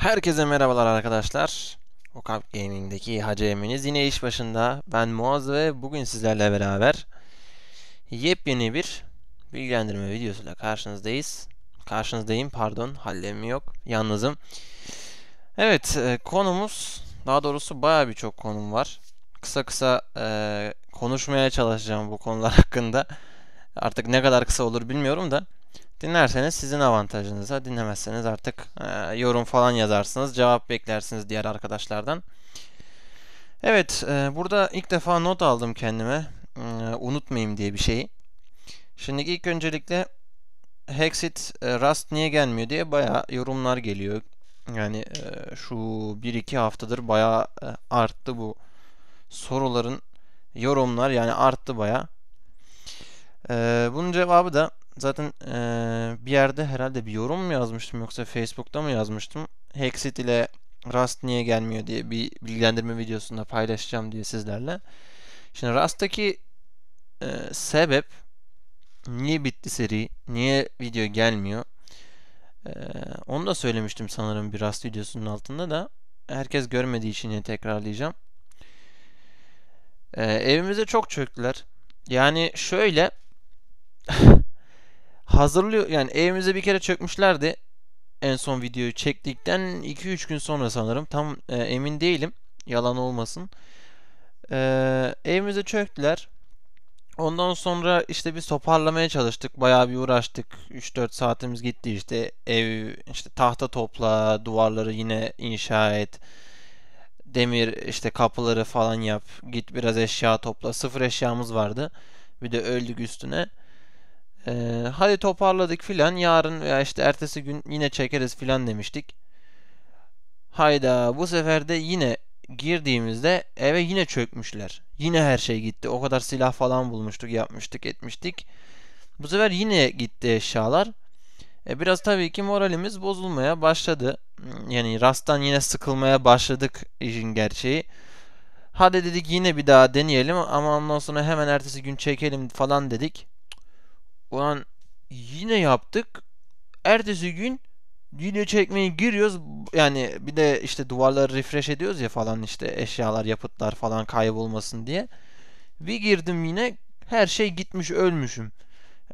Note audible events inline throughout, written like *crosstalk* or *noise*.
Herkese merhabalar arkadaşlar. Okap Gaming'deki Hacı Eminiz yine iş başında. Ben Muaz ve bugün sizlerle beraber yepyeni bir bilgilendirme videosuyla karşınızdayız. Karşınızdayım pardon hallemi yok yalnızım. Evet e, konumuz daha doğrusu baya birçok konum var. Kısa kısa e, konuşmaya çalışacağım bu konular *laughs* hakkında. Artık ne kadar kısa olur bilmiyorum da. Dinlerseniz sizin avantajınıza, dinlemezseniz artık e, yorum falan yazarsınız, cevap beklersiniz diğer arkadaşlardan. Evet, e, burada ilk defa not aldım kendime. E, unutmayayım diye bir şeyi. Şimdi ilk öncelikle Hexit e, Rust niye gelmiyor diye baya yorumlar geliyor. Yani e, şu 1-2 haftadır baya e, arttı bu soruların yorumlar yani arttı baya. E, bunun cevabı da zaten ee, bir yerde herhalde bir yorum mu yazmıştım yoksa Facebook'ta mı yazmıştım? Hexit ile Rust niye gelmiyor diye bir bilgilendirme videosunda paylaşacağım diye sizlerle. Şimdi Rust'taki e, sebep niye bitti seri, niye video gelmiyor? E, onu da söylemiştim sanırım bir Rust videosunun altında da. Herkes görmediği için yine tekrarlayacağım. E, evimize çok çöktüler. Yani şöyle *laughs* hazırlıyor. Yani evimize bir kere çökmüşlerdi. En son videoyu çektikten 2-3 gün sonra sanırım. Tam e, emin değilim. Yalan olmasın. E, evimize çöktüler. Ondan sonra işte bir toparlamaya çalıştık. Bayağı bir uğraştık. 3-4 saatimiz gitti işte. Ev işte tahta topla, duvarları yine inşa et. Demir işte kapıları falan yap. Git biraz eşya topla. Sıfır eşyamız vardı. Bir de öldük üstüne. Ee, hadi toparladık filan yarın veya işte ertesi gün yine çekeriz filan demiştik. Hayda bu sefer de yine girdiğimizde eve yine çökmüşler. Yine her şey gitti. O kadar silah falan bulmuştuk, yapmıştık, etmiştik. Bu sefer yine gitti eşyalar. E biraz tabii ki moralimiz bozulmaya başladı. Yani rasttan yine sıkılmaya başladık işin gerçeği. Hadi dedik yine bir daha deneyelim ama ondan sonra hemen ertesi gün çekelim falan dedik. Ulan yine yaptık. Ertesi gün video çekmeye giriyoruz. Yani bir de işte duvarları refresh ediyoruz ya falan işte eşyalar, yapıtlar falan kaybolmasın diye. Bir girdim yine her şey gitmiş ölmüşüm.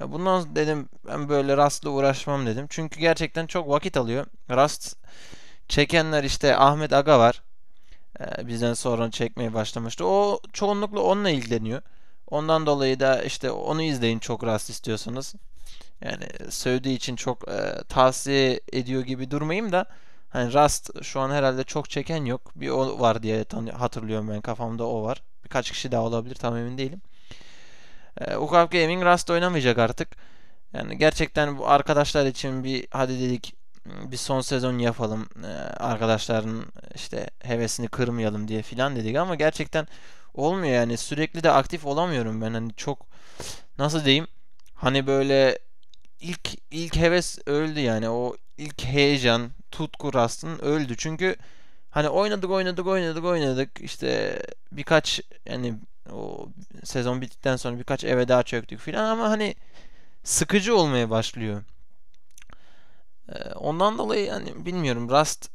bundan dedim ben böyle rastla uğraşmam dedim. Çünkü gerçekten çok vakit alıyor. Rast çekenler işte Ahmet Aga var. Ee, bizden sonra çekmeye başlamıştı. O çoğunlukla onunla ilgileniyor. Ondan dolayı da işte onu izleyin çok rast istiyorsanız. Yani sövdüğü için çok e, tavsiye ediyor gibi durmayayım da hani Rust şu an herhalde çok çeken yok. Bir o var diye hatırlıyorum ben kafamda o var. Birkaç kişi daha olabilir tam emin değilim. E, Ukap Gaming Rust oynamayacak artık. Yani gerçekten bu arkadaşlar için bir hadi dedik bir son sezon yapalım. E, arkadaşların işte hevesini kırmayalım diye filan dedik ama gerçekten olmuyor yani sürekli de aktif olamıyorum ben hani çok nasıl diyeyim hani böyle ilk ilk heves öldü yani o ilk heyecan tutku rastın öldü çünkü hani oynadık oynadık oynadık oynadık işte birkaç yani o sezon bittikten sonra birkaç eve daha çöktük filan ama hani sıkıcı olmaya başlıyor. Ee, ondan dolayı yani bilmiyorum Rust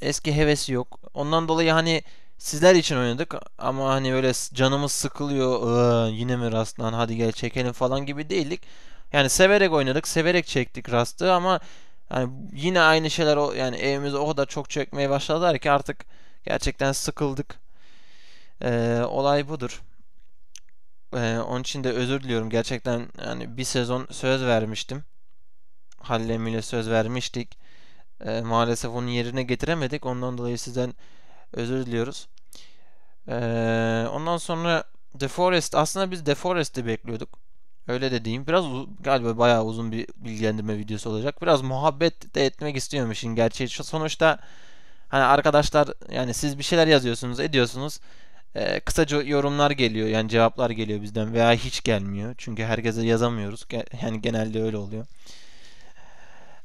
eski hevesi yok. Ondan dolayı hani sizler için oynadık ama hani böyle canımız sıkılıyor yine mi rastlan hadi gel çekelim falan gibi değildik. Yani severek oynadık, severek çektik rastı ama yani yine aynı şeyler yani evimiz o kadar çok çekmeye başladılar ki artık gerçekten sıkıldık. Ee, olay budur. Ee, onun için de özür diliyorum. Gerçekten yani bir sezon söz vermiştim. Hallem ile söz vermiştik. Ee, maalesef onun yerine getiremedik. Ondan dolayı sizden Özür diliyoruz. Ee, ondan sonra The Forest aslında biz The Forest'i bekliyorduk. Öyle de diyeyim. Biraz galiba bayağı uzun bir bilgilendirme videosu olacak. Biraz muhabbet de etmek istiyorum işin gerçeği. Sonuçta hani arkadaşlar yani siz bir şeyler yazıyorsunuz, ediyorsunuz. Ee, kısaca yorumlar geliyor. Yani cevaplar geliyor bizden veya hiç gelmiyor. Çünkü herkese yazamıyoruz. Yani genelde öyle oluyor.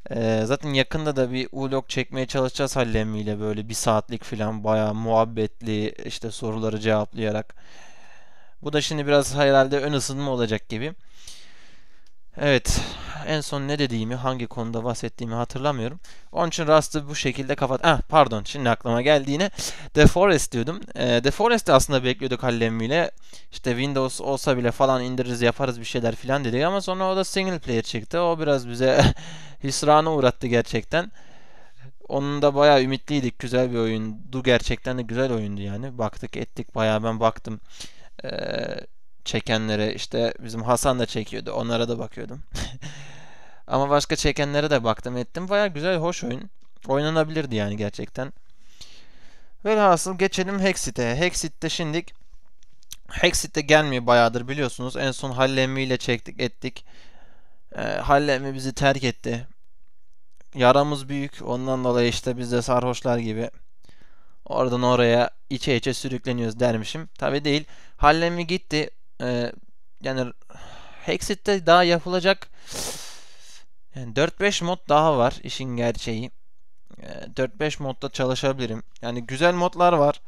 Ee, zaten yakında da bir vlog çekmeye çalışacağız Hallemi ile böyle bir saatlik falan bayağı muhabbetli işte soruları cevaplayarak. Bu da şimdi biraz herhalde ön ısınma olacak gibi. Evet en son ne dediğimi, hangi konuda bahsettiğimi hatırlamıyorum. Onun için Rust'ı bu şekilde kapat... Ah pardon şimdi aklıma geldi yine. The Forest diyordum. E, ee, Deforest'i aslında bekliyorduk hallemiyle. İşte Windows olsa bile falan indiririz yaparız bir şeyler filan dedik ama sonra o da single player çıktı. O biraz bize *laughs* hüsrana uğrattı gerçekten. Onun da bayağı ümitliydik. Güzel bir oyundu. Gerçekten de güzel oyundu yani. Baktık ettik. Bayağı ben baktım. Eee çekenlere işte bizim Hasan da çekiyordu. Onlara da bakıyordum. *laughs* Ama başka çekenlere de baktım ettim. Baya güzel hoş oyun. Oynanabilirdi yani gerçekten. Velhasıl geçelim Hexit'e. Hexit'te şimdilik Hexit'te gelmiyor bayağıdır biliyorsunuz. En son Hallemi ile çektik ettik. E, ee, Hallemi bizi terk etti. Yaramız büyük. Ondan dolayı işte biz de sarhoşlar gibi oradan oraya içe içe sürükleniyoruz dermişim. Tabi değil. Hallemi gitti. Ee, yani Hexit'te daha yapılacak yani 4-5 mod daha var işin gerçeği. E, ee, 4-5 modda çalışabilirim. Yani güzel modlar var.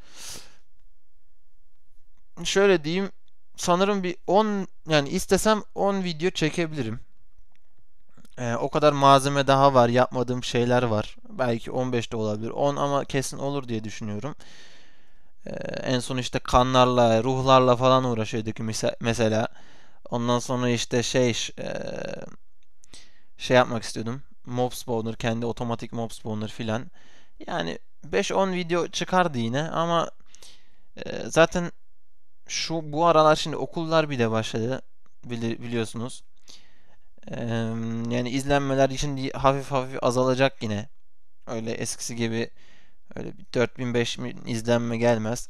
Şöyle diyeyim sanırım bir 10 yani istesem 10 video çekebilirim. Ee, o kadar malzeme daha var, yapmadığım şeyler var. Belki 15 de olabilir. 10 ama kesin olur diye düşünüyorum. Ee, en son işte kanlarla, ruhlarla falan uğraşıyorduk mesela. Ondan sonra işte şey e, şey yapmak istiyordum. Mob spawner, kendi otomatik mob spawner filan. Yani 5-10 video çıkardı yine ama e, zaten şu bu aralar şimdi okullar bile başladı bili, biliyorsunuz. E, yani izlenmeler için hafif hafif azalacak yine. Öyle eskisi gibi Öyle bir 4000-5000 izlenme gelmez.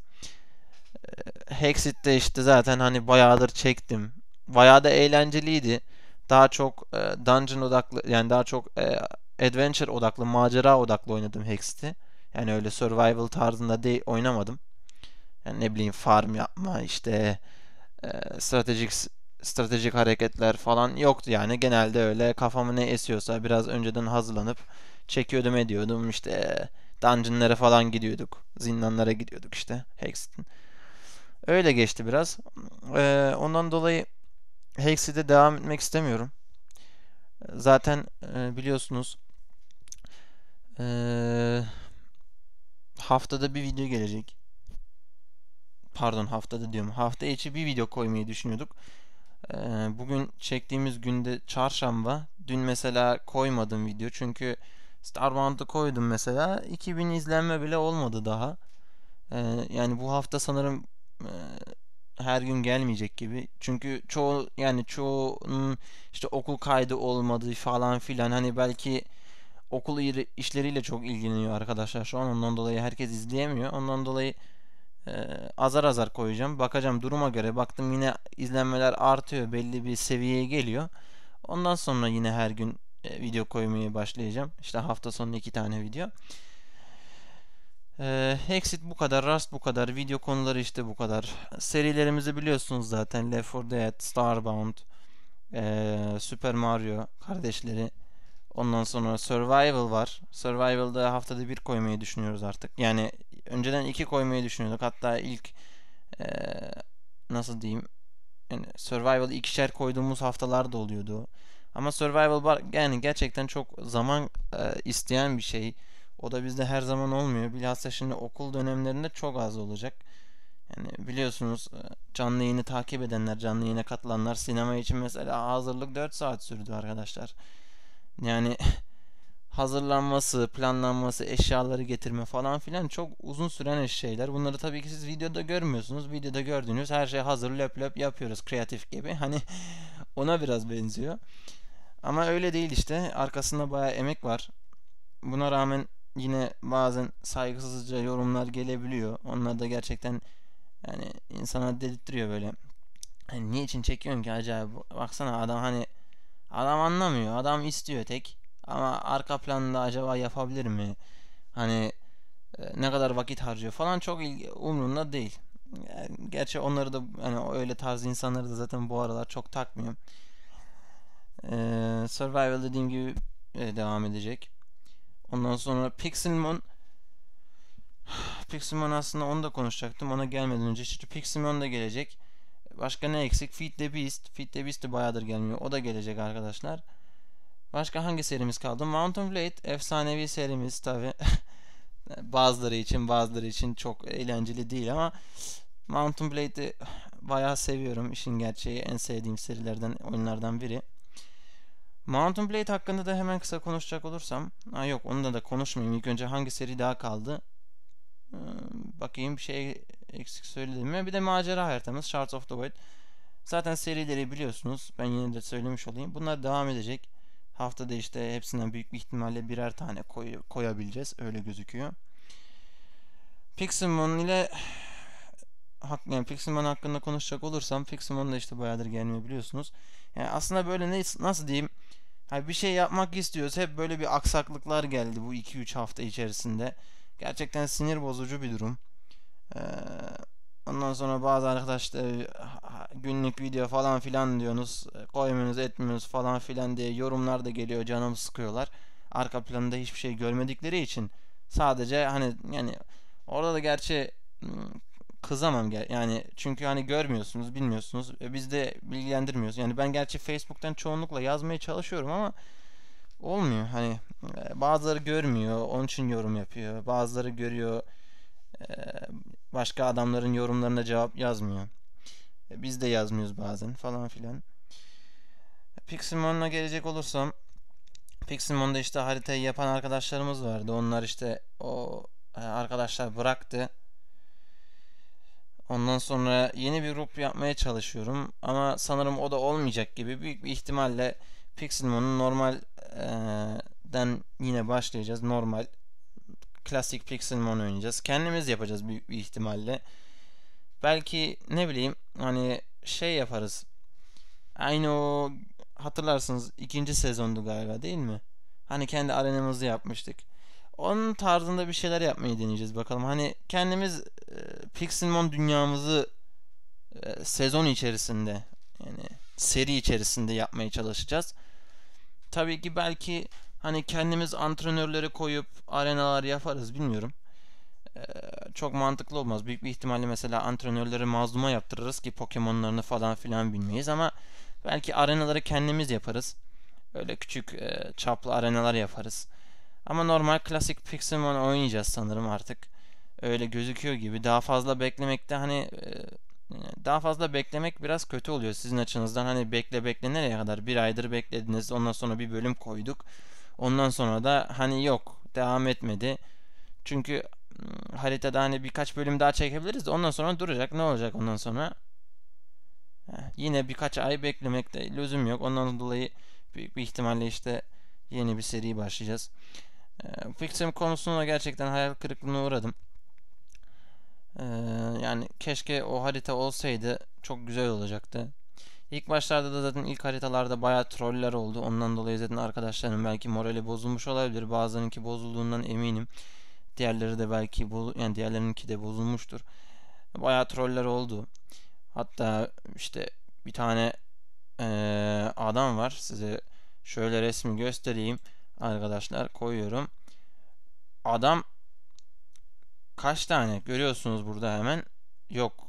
Ee, Hexit'te işte zaten hani bayağıdır çektim. Bayağı da eğlenceliydi. Daha çok e, dungeon odaklı yani daha çok e, adventure odaklı, macera odaklı oynadım Hexit'i. Yani öyle survival tarzında değil oynamadım. Yani ne bileyim farm yapma işte e, stratejik stratejik hareketler falan yoktu yani. Genelde öyle kafamı ne esiyorsa biraz önceden hazırlanıp çekiyordum ediyordum işte dungeonlara falan gidiyorduk. Zindanlara gidiyorduk işte Hexed'in. Öyle geçti biraz. Ee, ondan dolayı Hexed'e devam etmek istemiyorum. Zaten e, biliyorsunuz e, haftada bir video gelecek. Pardon haftada diyorum. Hafta içi bir video koymayı düşünüyorduk. E, bugün çektiğimiz günde çarşamba. Dün mesela koymadım video çünkü Star Starbound'u koydum mesela 2000 izlenme bile olmadı daha. Ee, yani bu hafta sanırım e, her gün gelmeyecek gibi. Çünkü çoğu yani çoğu işte okul kaydı olmadı falan filan hani belki okul işleriyle çok ilgileniyor arkadaşlar şu an ondan dolayı herkes izleyemiyor. Ondan dolayı e, azar azar koyacağım. Bakacağım duruma göre. Baktım yine izlenmeler artıyor. Belli bir seviyeye geliyor. Ondan sonra yine her gün e, video koymaya başlayacağım. İşte hafta sonu iki tane video. E, Exit bu kadar, Rust bu kadar, video konuları işte bu kadar. Serilerimizi biliyorsunuz zaten. Left 4 Dead, Starbound, e, Super Mario kardeşleri. Ondan sonra Survival var. Survival'da haftada bir koymayı düşünüyoruz artık. Yani önceden iki koymayı düşünüyorduk. Hatta ilk e, nasıl diyeyim yani Survival ikişer koyduğumuz haftalar da oluyordu. Ama survival bar yani gerçekten çok zaman e, isteyen bir şey. O da bizde her zaman olmuyor. Bilhassa şimdi okul dönemlerinde çok az olacak. Yani biliyorsunuz e, canlı yayını takip edenler, canlı yayına katılanlar sinema için mesela hazırlık 4 saat sürdü arkadaşlar. Yani *laughs* hazırlanması, planlanması, eşyaları getirme falan filan çok uzun süren şeyler. Bunları tabii ki siz videoda görmüyorsunuz. Videoda gördüğünüz her şey hazır löp löp yapıyoruz kreatif gibi. Hani *laughs* ona biraz benziyor. Ama öyle değil işte. Arkasında baya emek var. Buna rağmen yine bazen saygısızca yorumlar gelebiliyor. Onlar da gerçekten yani insana dedirtiyor böyle. Hani niye için çekiyorsun ki acaba? Baksana adam hani adam anlamıyor. Adam istiyor tek. Ama arka planda acaba yapabilir mi? Hani e, ne kadar vakit harcıyor falan çok ilgi, umrunda değil. Yani gerçi onları da hani öyle tarz insanları da zaten bu aralar çok takmıyorum. Ee, Survival dediğim gibi e, devam edecek. Ondan sonra Pixelmon Pixelmon aslında onu da konuşacaktım. Ona gelmeden önce işte Pixelmon da gelecek. Başka ne eksik? Feed the Beast. Feed the Beast de bayağıdır gelmiyor. O da gelecek arkadaşlar. Başka hangi serimiz kaldı? Mountain Blade efsanevi serimiz tabi. *laughs* bazıları için bazıları için çok eğlenceli değil ama Mountain Blade'i bayağı seviyorum. İşin gerçeği en sevdiğim serilerden, oyunlardan biri. Mountain Blade hakkında da hemen kısa konuşacak olursam. Ha yok onunla da konuşmayayım. İlk önce hangi seri daha kaldı? Ee, bakayım bir şey eksik söyledim mi? Bir de macera haritamız Shards of the Void. Zaten serileri biliyorsunuz. Ben yine de söylemiş olayım. Bunlar devam edecek. Haftada işte hepsinden büyük bir ihtimalle birer tane koy koyabileceğiz. Öyle gözüküyor. Pixelmon ile yani Pixelmon hakkında konuşacak olursam Pixelmon da işte bayağıdır gelmiyor biliyorsunuz. Yani aslında böyle ne, nasıl diyeyim hani bir şey yapmak istiyoruz hep böyle bir aksaklıklar geldi bu 2-3 hafta içerisinde. Gerçekten sinir bozucu bir durum. Ee, ondan sonra bazı arkadaşlar günlük video falan filan diyorsunuz e, koymuyorsunuz etmiyorsunuz falan filan diye yorumlar da geliyor canımı sıkıyorlar. Arka planda hiçbir şey görmedikleri için sadece hani yani orada da gerçi hmm, kızamam gel yani çünkü hani görmüyorsunuz bilmiyorsunuz e, biz de bilgilendirmiyoruz yani ben gerçi Facebook'tan çoğunlukla yazmaya çalışıyorum ama olmuyor hani e, bazıları görmüyor onun için yorum yapıyor bazıları görüyor e, başka adamların yorumlarına cevap yazmıyor e, biz de yazmıyoruz bazen falan filan Pixelmon'a gelecek olursam Pixelmon'da işte haritayı yapan arkadaşlarımız vardı onlar işte o e, arkadaşlar bıraktı Ondan sonra yeni bir grup yapmaya çalışıyorum ama sanırım o da olmayacak gibi büyük bir ihtimalle Pixelmon'un normalden yine başlayacağız. Normal klasik Pixelmon oynayacağız. Kendimiz yapacağız büyük bir ihtimalle. Belki ne bileyim hani şey yaparız. Aynı o hatırlarsınız ikinci sezondu galiba değil mi? Hani kendi arenamızı yapmıştık. Onun tarzında bir şeyler yapmayı deneyeceğiz bakalım. Hani kendimiz e, Pixelmon dünyamızı e, sezon içerisinde yani seri içerisinde yapmaya çalışacağız. Tabii ki belki hani kendimiz antrenörleri koyup arenalar yaparız bilmiyorum. Ee, çok mantıklı olmaz. Büyük bir ihtimalle mesela antrenörleri mazluma yaptırırız ki Pokemon'larını falan filan bilmeyiz ama belki arenaları kendimiz yaparız. Öyle küçük e, çaplı arenalar yaparız. Ama normal klasik Pixelmon oynayacağız sanırım artık. Öyle gözüküyor gibi. Daha fazla beklemekte hani e, daha fazla beklemek biraz kötü oluyor sizin açınızdan. Hani bekle bekle nereye kadar? Bir aydır beklediniz. Ondan sonra bir bölüm koyduk. Ondan sonra da hani yok. Devam etmedi. Çünkü ıı, haritada hani birkaç bölüm daha çekebiliriz. Ondan sonra duracak. Ne olacak ondan sonra? yine birkaç ay beklemekte lüzum yok. Ondan dolayı büyük bir ihtimalle işte yeni bir seri başlayacağız. E, konusunda gerçekten hayal kırıklığına uğradım. E, yani keşke o harita olsaydı çok güzel olacaktı. İlk başlarda da zaten ilk haritalarda bayağı troller oldu. Ondan dolayı zaten arkadaşlarım belki morali bozulmuş olabilir. Bazılarınki bozulduğundan eminim. Diğerleri de belki bu yani diğerlerinki de bozulmuştur. Bayağı troller oldu. Hatta işte bir tane ee, adam var. Size şöyle resmi göstereyim arkadaşlar koyuyorum. Adam kaç tane görüyorsunuz burada hemen yok.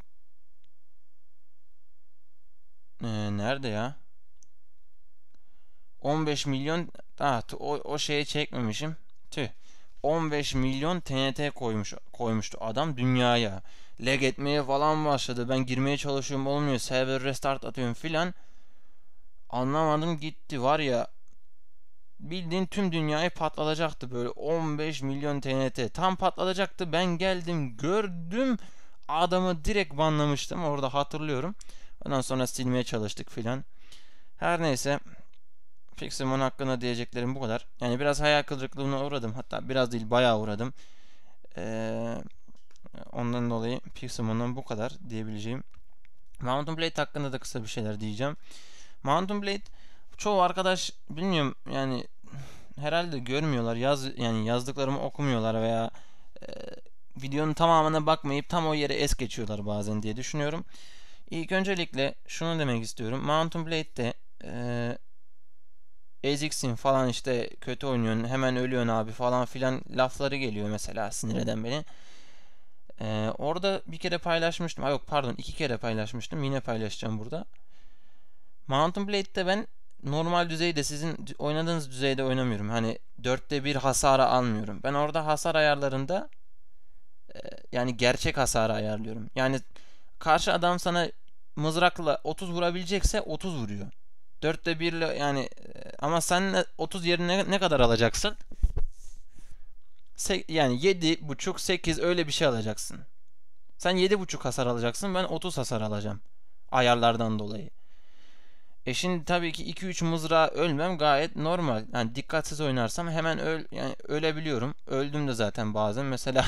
Ee, nerede ya? 15 milyon ah, o, o şeye çekmemişim. Tüh. 15 milyon TNT koymuş koymuştu adam dünyaya. Lag etmeye falan başladı. Ben girmeye çalışıyorum olmuyor. Server restart atıyorum filan. Anlamadım gitti var ya bildiğin tüm dünyayı patlatacaktı böyle 15 milyon TNT tam patlatacaktı ben geldim gördüm adamı direkt banlamıştım orada hatırlıyorum ondan sonra silmeye çalıştık filan her neyse Pixelmon hakkında diyeceklerim bu kadar yani biraz hayal kırıklığına uğradım hatta biraz değil bayağı uğradım ee, ondan dolayı Pixelmon'dan bu kadar diyebileceğim Mountain Blade hakkında da kısa bir şeyler diyeceğim Mountain Blade çoğu arkadaş bilmiyorum yani herhalde görmüyorlar. Yaz yani yazdıklarımı okumuyorlar veya e, videonun tamamına bakmayıp tam o yere es geçiyorlar bazen diye düşünüyorum. İlk öncelikle şunu demek istiyorum. Mountain Blade'de e, eziksin falan işte kötü oynuyorsun hemen ölüyorsun abi falan filan lafları geliyor mesela sinir eden beni. Ee, orada bir kere paylaşmıştım. ay yok pardon iki kere paylaşmıştım. Yine paylaşacağım burada. Mountain Blade'de ben normal düzeyde sizin oynadığınız düzeyde oynamıyorum. Hani dörtte bir hasara almıyorum. Ben orada hasar ayarlarında e, yani gerçek hasarı ayarlıyorum. Yani karşı adam sana mızrakla 30 vurabilecekse 30 vuruyor. Dörtte birle yani e, ama sen 30 yerine ne kadar alacaksın? Se yani 7 buçuk 8 öyle bir şey alacaksın. Sen 7 buçuk hasar alacaksın ben 30 hasar alacağım. Ayarlardan dolayı. E şimdi tabii ki 2-3 mızrağa ölmem gayet normal. Yani dikkatsiz oynarsam hemen öl yani ölebiliyorum. Öldüm de zaten bazen. Mesela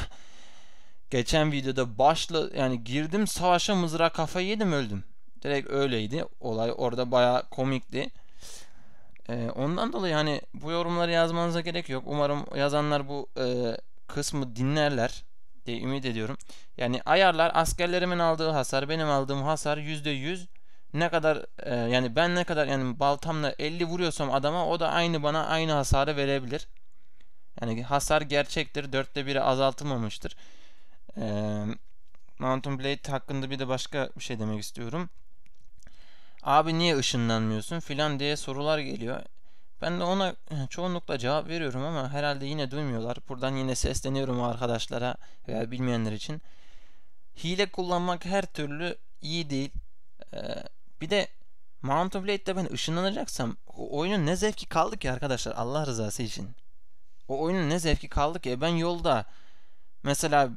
*laughs* geçen videoda başla yani girdim savaşa mızrağa kafayı yedim öldüm. Direkt öyleydi. Olay orada baya komikti. Ee, ondan dolayı hani bu yorumları yazmanıza gerek yok. Umarım yazanlar bu e, kısmı dinlerler diye ümit ediyorum. Yani ayarlar askerlerimin aldığı hasar, benim aldığım hasar %100 ne kadar e, yani ben ne kadar yani baltamla 50 vuruyorsam adama o da aynı bana aynı hasarı verebilir. Yani hasar gerçektir. Dörtte biri azaltılmamıştır. Ee, Mountain Blade hakkında bir de başka bir şey demek istiyorum. Abi niye ışınlanmıyorsun filan diye sorular geliyor. Ben de ona e, çoğunlukla cevap veriyorum ama herhalde yine duymuyorlar. Buradan yine sesleniyorum arkadaşlara veya bilmeyenler için. Hile kullanmak her türlü iyi değil. Ee, bir de Mount of Blade'de ben ışınlanacaksam o oyunun ne zevki kaldı ki arkadaşlar Allah rızası için. O oyunun ne zevki kaldı ki e ben yolda mesela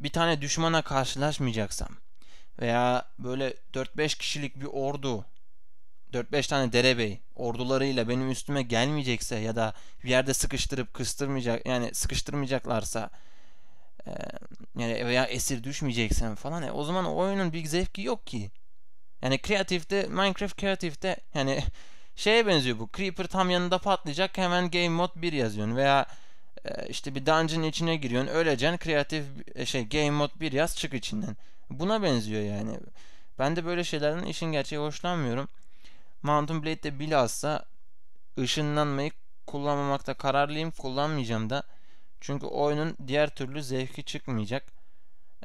bir tane düşmana karşılaşmayacaksam veya böyle 4-5 kişilik bir ordu 4-5 tane derebey ordularıyla benim üstüme gelmeyecekse ya da bir yerde sıkıştırıp kıstırmayacak yani sıkıştırmayacaklarsa e, yani veya esir düşmeyeceksem falan e, o zaman o oyunun bir zevki yok ki. Yani kreatifte Minecraft kreatifte yani *laughs* şeye benziyor bu. Creeper tam yanında patlayacak hemen game mod 1 yazıyorsun veya e, işte bir dungeon içine giriyorsun öleceksin kreatif e, şey game mod 1 yaz çık içinden. Buna benziyor yani. Ben de böyle şeylerden işin gerçeği hoşlanmıyorum. Mountain Blade'de bilhassa ışınlanmayı kullanmamakta kararlıyım. Kullanmayacağım da. Çünkü oyunun diğer türlü zevki çıkmayacak.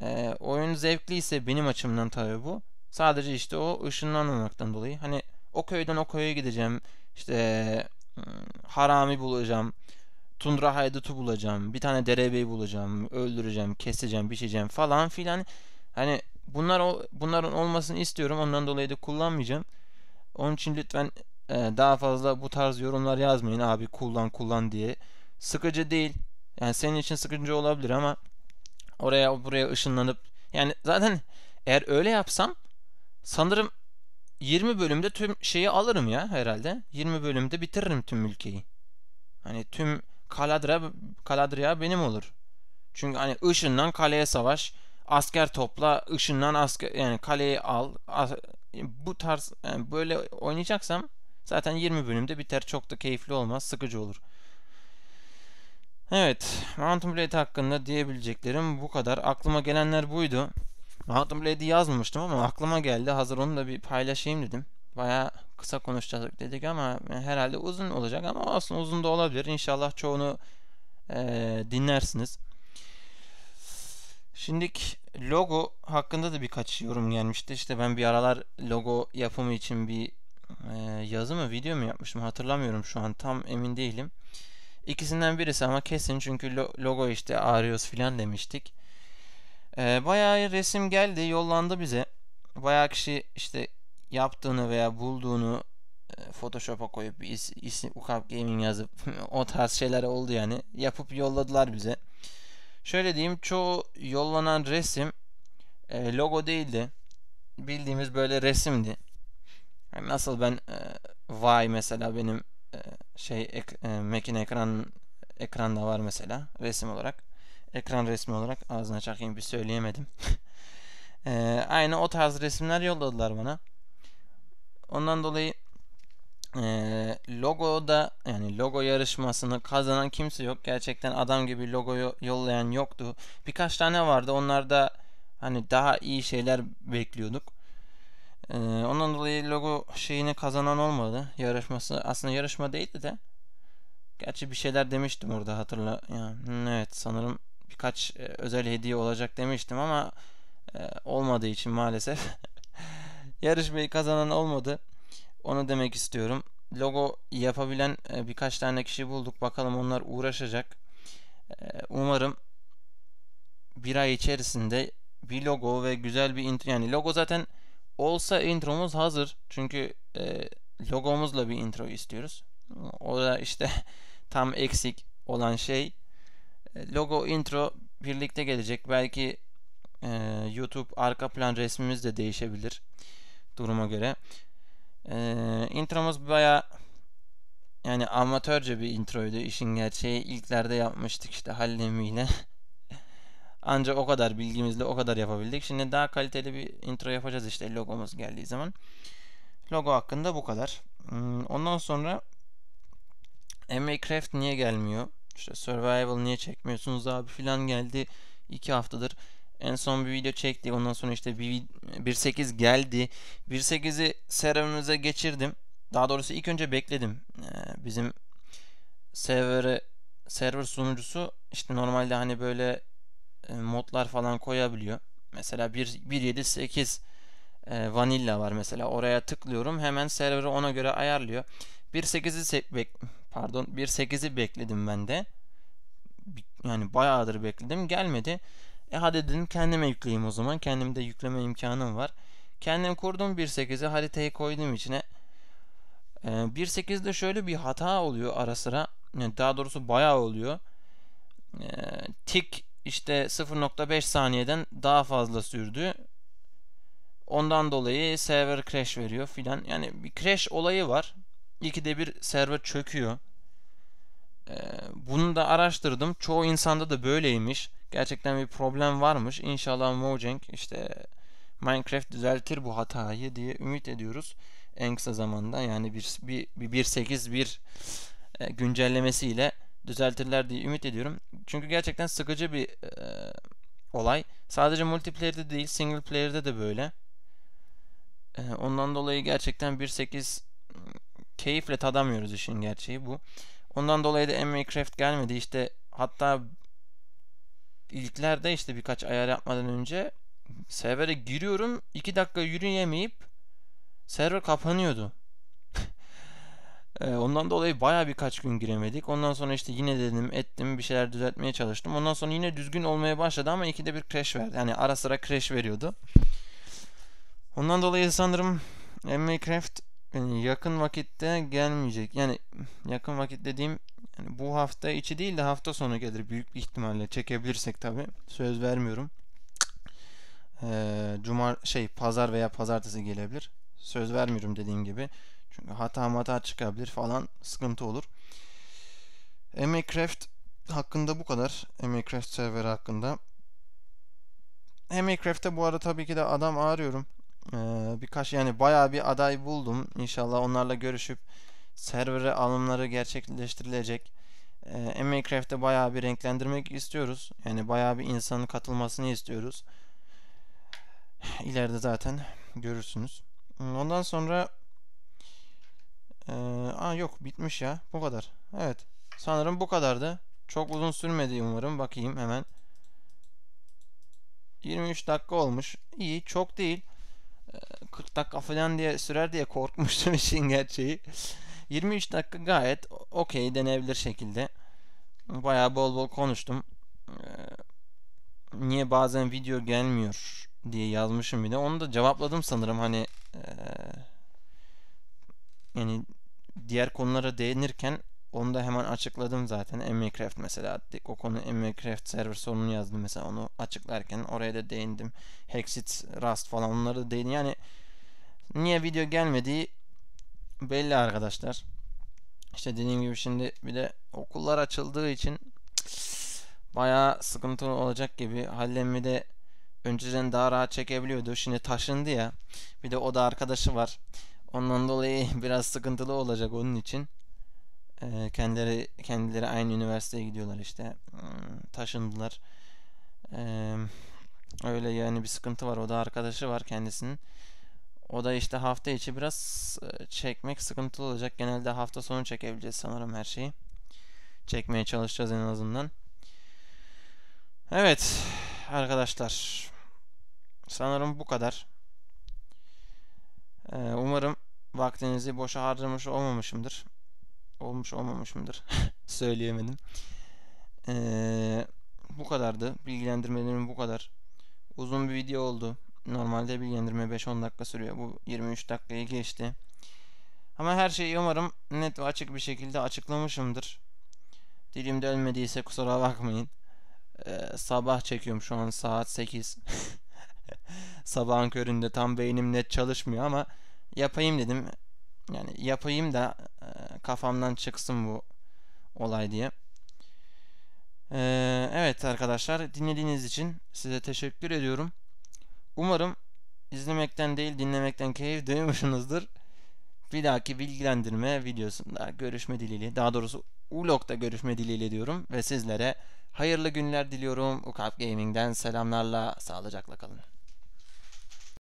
Ee, oyun zevkli ise benim açımdan tabi bu. Sadece işte o ışınlanmamaktan dolayı. Hani o köyden o köye gideceğim. İşte harami bulacağım. Tundra haydutu bulacağım. Bir tane derebeyi bulacağım. Öldüreceğim, keseceğim, biçeceğim falan filan. Hani bunlar o bunların olmasını istiyorum. Ondan dolayı da kullanmayacağım. Onun için lütfen daha fazla bu tarz yorumlar yazmayın abi kullan kullan diye. Sıkıcı değil. Yani senin için sıkıcı olabilir ama oraya buraya ışınlanıp yani zaten eğer öyle yapsam Sanırım 20 bölümde tüm şeyi alırım ya herhalde. 20 bölümde bitiririm tüm ülkeyi. Hani tüm Kaladra, Kaladria benim olur. Çünkü hani ışından kaleye savaş, asker topla, ışından asker yani kaleyi al. As, bu tarz yani böyle oynayacaksam zaten 20 bölümde biter. Çok da keyifli olmaz, sıkıcı olur. Evet, Mountain Blade hakkında diyebileceklerim bu kadar. Aklıma gelenler buydu. Mountain Blade'i yazmamıştım ama aklıma geldi. Hazır onu da bir paylaşayım dedim. Baya kısa konuşacağız dedik ama herhalde uzun olacak ama aslında uzun da olabilir. İnşallah çoğunu e, dinlersiniz. Şimdilik logo hakkında da birkaç yorum gelmişti. İşte ben bir aralar logo yapımı için bir e, yazı mı video mu yapmıştım hatırlamıyorum şu an tam emin değilim. İkisinden birisi ama kesin çünkü logo işte arıyoruz filan demiştik. E, bayağı resim geldi, yollandı bize. Bayağı kişi işte yaptığını veya bulduğunu e, Photoshop'a koyup is, isim Ukap Gaming yazıp *laughs* o tarz şeyler oldu yani. Yapıp yolladılar bize. Şöyle diyeyim çoğu yollanan resim e, logo değildi. Bildiğimiz böyle resimdi. Yani nasıl ben e, Y mesela benim e, şey ek, e, Mac'in ekran ekranda var mesela resim olarak ekran resmi olarak ağzına çakayım bir söyleyemedim. *laughs* e, aynı o tarz resimler yolladılar bana. Ondan dolayı e, logoda yani logo yarışmasını kazanan kimse yok. Gerçekten adam gibi logoyu yollayan yoktu. Birkaç tane vardı. Onlar da hani daha iyi şeyler bekliyorduk. E, ondan dolayı logo şeyini kazanan olmadı. Yarışması aslında yarışma değildi de. Gerçi bir şeyler demiştim orada hatırla. Yani, hmm, evet sanırım birkaç e, özel hediye olacak demiştim ama e, olmadığı için maalesef *laughs* yarışmayı kazanan olmadı. Onu demek istiyorum. Logo yapabilen e, birkaç tane kişi bulduk. Bakalım onlar uğraşacak. umarım bir ay içerisinde bir logo ve güzel bir intro yani logo zaten olsa intromuz hazır. Çünkü logomuzla bir intro istiyoruz. O da işte *laughs* tam eksik olan şey logo intro birlikte gelecek. Belki e, YouTube arka plan resmimiz de değişebilir duruma göre. E, intromuz baya yani amatörce bir introydu işin gerçeği. ilklerde yapmıştık işte hallemiyle. *laughs* Ancak o kadar bilgimizle o kadar yapabildik. Şimdi daha kaliteli bir intro yapacağız işte logomuz geldiği zaman. Logo hakkında bu kadar. Hmm, ondan sonra MA Craft niye gelmiyor? İşte survival niye çekmiyorsunuz abi filan geldi. iki haftadır en son bir video çekti. Ondan sonra işte 1.8 geldi. 1.8'i serverimize geçirdim. Daha doğrusu ilk önce bekledim. Ee, bizim server server sunucusu işte normalde hani böyle e, modlar falan koyabiliyor. Mesela 1.7.8 e, vanilla var mesela. Oraya tıklıyorum. Hemen server'ı ona göre ayarlıyor. 1.8'i bek Pardon 1.8'i bekledim ben de. Yani bayağıdır bekledim. Gelmedi. E hadi dedim kendime yükleyeyim o zaman. Kendimde yükleme imkanım var. Kendim kurdum 1.8'i haritayı koydum içine. E, 1.8'de şöyle bir hata oluyor ara sıra. Yani daha doğrusu bayağı oluyor. E, tik işte 0.5 saniyeden daha fazla sürdü. Ondan dolayı server crash veriyor filan. Yani bir crash olayı var ikide bir server çöküyor. Ee, bunu da araştırdım. Çoğu insanda da böyleymiş. Gerçekten bir problem varmış. İnşallah Mojang işte Minecraft düzeltir bu hatayı diye ümit ediyoruz. En kısa zamanda yani bir, bir, bir 1.8.1 bir e, güncellemesiyle düzeltirler diye ümit ediyorum. Çünkü gerçekten sıkıcı bir e, olay. Sadece multiplayer'de değil single player'de de böyle. E, ondan dolayı gerçekten 1.8 keyifle tadamıyoruz işin gerçeği bu. Ondan dolayı da MMA Craft gelmedi. İşte hatta ilklerde işte birkaç ayar yapmadan önce servere giriyorum. 2 dakika yürüyemeyip server kapanıyordu. *laughs* Ee, ondan dolayı baya birkaç gün giremedik. Ondan sonra işte yine dedim ettim bir şeyler düzeltmeye çalıştım. Ondan sonra yine düzgün olmaya başladı ama ikide bir crash verdi. Yani ara sıra crash veriyordu. Ondan dolayı sanırım Minecraft yakın vakitte gelmeyecek. Yani yakın vakit dediğim yani bu hafta içi değil de hafta sonu gelir büyük bir ihtimalle çekebilirsek tabi söz vermiyorum. Ee, cuma şey pazar veya pazartesi gelebilir. Söz vermiyorum dediğim gibi. Çünkü hata hata çıkabilir falan sıkıntı olur. Emecraft hakkında bu kadar. Emecraft serveri hakkında. Emecraft'te bu arada tabii ki de adam arıyorum. Ee, birkaç yani bayağı bir aday buldum. İnşallah onlarla görüşüp server'e alımları gerçekleştirilecek. E, Minecraft'te bayağı bir renklendirmek istiyoruz. Yani bayağı bir insanın katılmasını istiyoruz. İleride zaten görürsünüz. Ondan sonra e, aa yok bitmiş ya. Bu kadar. Evet. Sanırım bu kadardı. Çok uzun sürmedi umarım. Bakayım hemen. 23 dakika olmuş. İyi, çok değil. 40 dakika falan diye sürer diye korkmuştum *laughs* işin gerçeği. 23 dakika gayet okey denebilir şekilde. Bayağı bol bol konuştum. Ee, niye bazen video gelmiyor diye yazmışım bir de. Onu da cevapladım sanırım hani ee, yani diğer konulara değinirken onu da hemen açıkladım zaten. MVCraft mesela attık. O konu MVCraft server sorunu yazdım mesela onu açıklarken oraya da değindim. Hexit, Rust falan onları da değindim. Yani niye video gelmediği belli arkadaşlar. İşte dediğim gibi şimdi bir de okullar açıldığı için bayağı sıkıntı olacak gibi. Hallemi de önceden daha rahat çekebiliyordu. Şimdi taşındı ya. Bir de o da arkadaşı var. Ondan dolayı *laughs* biraz sıkıntılı olacak onun için. Ee, kendileri kendileri aynı üniversiteye gidiyorlar işte ee, taşındılar ee, öyle yani bir sıkıntı var o da arkadaşı var kendisinin o da işte hafta içi biraz e, çekmek sıkıntılı olacak genelde hafta sonu çekebileceğiz sanırım her şeyi çekmeye çalışacağız en azından evet arkadaşlar sanırım bu kadar umarım vaktinizi boşa harcamış olmamışımdır olmuş olmamış mıdır *laughs* söyleyemedim. Ee, bu kadardı. Bilgilendirmelerim bu kadar. Uzun bir video oldu. Normalde bilgilendirme 5-10 dakika sürüyor. Bu 23 dakikayı geçti. Ama her şeyi umarım net ve açık bir şekilde açıklamışımdır. Dilimde ölmediyse kusura bakmayın. Ee, sabah çekiyorum şu an saat 8. *laughs* Sabahın köründe tam beynim net çalışmıyor ama yapayım dedim. Yani yapayım da e, kafamdan çıksın bu olay diye. Ee, evet arkadaşlar dinlediğiniz için size teşekkür ediyorum. Umarım izlemekten değil dinlemekten keyif *laughs* duymuşsunuzdur. Bir dahaki bilgilendirme videosunda görüşme dileğiyle daha doğrusu Ulog'da görüşme dileğiyle diyorum ve sizlere hayırlı günler diliyorum. Ukap Gaming'den selamlarla sağlıcakla kalın.